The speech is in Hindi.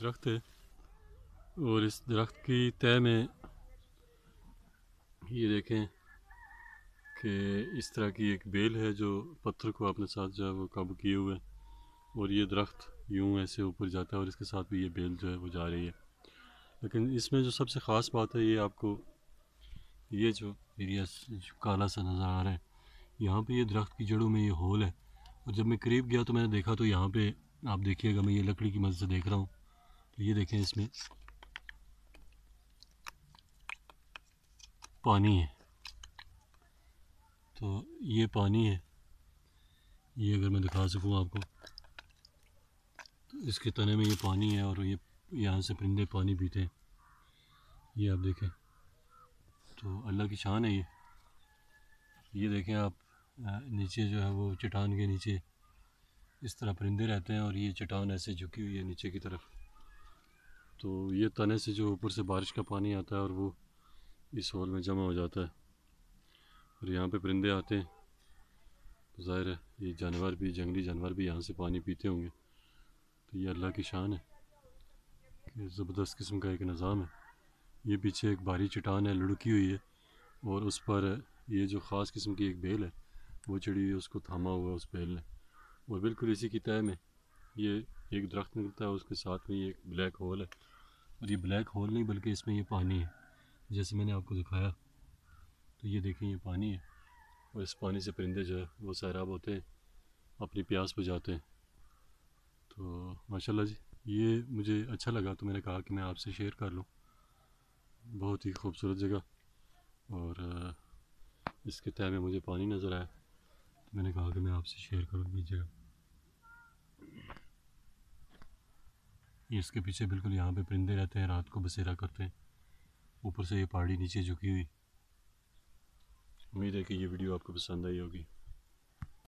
दरख्त है और इस दरख्त की तय में ये देखें कि इस तरह की एक बेल है जो पत्थर को अपने साथ जो है वो काबू किए हुए और ये दरख्त यूँ ऐसे ऊपर जाता है और इसके साथ भी ये बेल जो है वो जा रही है लेकिन इसमें जो सबसे ख़ास बात है ये आपको ये जो एरिया काला सा नज़र आ रहा है यहाँ पे ये दरख्त की जड़ों में ये होल है और जब मैं करीब गया तो मैंने देखा तो यहाँ पे आप देखिएगा मैं ये लकड़ी की मदद से देख रहा हूँ ये देखें इसमें पानी है तो ये पानी है ये अगर मैं दिखा सकूँ आपको तो इसके तने में ये पानी है और ये यहाँ से परिंदे पानी पीते हैं ये आप देखें तो अल्लाह की शान है ये ये देखें आप नीचे जो है वो चट्टान के नीचे इस तरह परिंदे रहते हैं और ये चट्टान ऐसे झुकी हुई है नीचे की तरफ तो ये तने से जो ऊपर से बारिश का पानी आता है और वो इस हॉल में जमा हो जाता है और यहाँ पे परिंदे आते हैं तो ज़ाहिर है ये जानवर भी जंगली जानवर भी यहाँ से पानी पीते होंगे तो ये अल्लाह की शान है कि ज़बरदस्त किस्म का एक निज़ाम है ये पीछे एक भारी चट्टान है लुढ़की हुई है और उस पर ये जो ख़ास किस्म की एक बेल है वो चढ़ी हुई उसको थामा हुआ है उस बेल ने और बिल्कुल इसी की तय में ये एक दरख्त निकलता है उसके साथ में ये एक ब्लैक होल है और ये ब्लैक होल नहीं बल्कि इसमें ये पानी है जैसे मैंने आपको दिखाया तो ये देखें ये पानी है और इस पानी से परिंदे जो है वो सैराब होते हैं अपनी प्यास बुझाते हैं तो माशाल्लाह जी ये मुझे अच्छा लगा तो मैंने कहा कि मैं आपसे शेयर कर लूँ बहुत ही खूबसूरत जगह और इसके तय में मुझे पानी नज़र आया तो मैंने कहा कि मैं आपसे शेयर करूँ ये जगह ये इसके पीछे बिल्कुल यहाँ पे परिंदे रहते हैं रात को बसेरा करते हैं ऊपर से ये पहाड़ी नीचे झुकी हुई उम्मीद है कि ये वीडियो आपको पसंद आई होगी